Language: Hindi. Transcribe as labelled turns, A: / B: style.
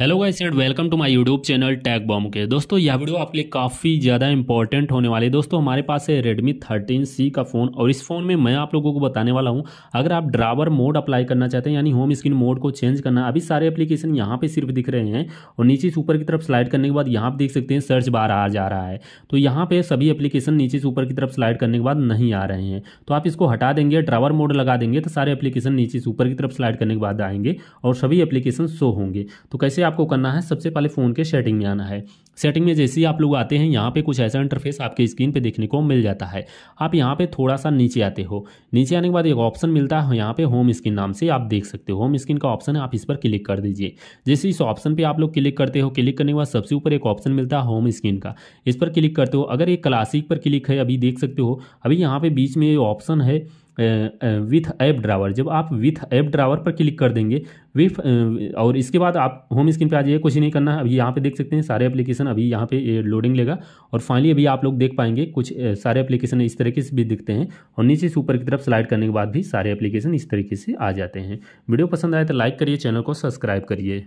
A: hello guys and welcome to my YouTube channel tag bomb के दोस्तों यह वीडियो आपके लिए काफ़ी ज़्यादा इंपॉर्टेंट होने वाली है दोस्तों हमारे पास है रेडमी थर्टीन सी का फ़ोन और इस फ़ोन में मैं आप लोगों को बताने वाला हूं अगर आप ड्रावर मोड अप्लाई करना चाहते हैं यानी होम स्क्रीन मोड को चेंज करना अभी सारे एप्लीकेशन यहाँ पर सिर्फ दिख रहे हैं और नीचे से ऊपर की तरफ स्लाइड करने के बाद यहाँ पर देख सकते हैं सर्च बार आ जा रहा है तो यहाँ पर सभी एप्लीकेशन नीचे से ऊपर की तरफ स्लाइड करने के बाद नहीं आ रहे हैं तो आप इसको हटा देंगे ड्रावर मोड लगा देंगे तो सारे एप्लीकेशन नीचे से ऊपर की तरफ स्लाइड करने के बाद आएंगे और सभी एप्लीकेशन शो होंगे तो कैसे आपको करना है सबसे पहले फ़ोन के सेटिंग में आना है सेटिंग में जैसे ही आप लोग आते हैं यहाँ पे कुछ ऐसा इंटरफेस आपके स्क्रीन पे देखने को मिल जाता है आप यहाँ पे थोड़ा सा नीचे आते हो नीचे आने के बाद एक ऑप्शन मिलता है यहाँ पे होम स्क्रीन नाम से आप देख सकते हो होम स्क्रीन का ऑप्शन है आप इस पर क्लिक कर दीजिए जैसे इस ऑप्शन पर आप लोग क्लिक करते हो क्लिक करने के बाद सबसे ऊपर एक ऑप्शन मिलता है होम स्क्रीन का इस पर क्लिक करते हो अगर ये क्लासिक पर क्लिक है अभी देख सकते हो अभी यहाँ पर बीच में ऑप्शन है विथ ऐप ड्रावर जब आप विथ ऐप ड्रावर पर क्लिक कर देंगे विफ और इसके बाद आप होम स्क्रीन पे आ जाइए कुछ नहीं करना है अभी यहाँ पे देख सकते हैं सारे एप्लीकेशन अभी यहाँ पे लोडिंग लेगा और फाइनली अभी आप लोग देख पाएंगे कुछ सारे एप्लीकेशन इस तरीके से भी दिखते हैं और नीचे से ऊपर की तरफ स्लाइड करने के बाद भी सारे एप्लीकेशन इस तरीके से आ जाते हैं वीडियो पसंद आए तो लाइक करिए चैनल को सब्सक्राइब करिए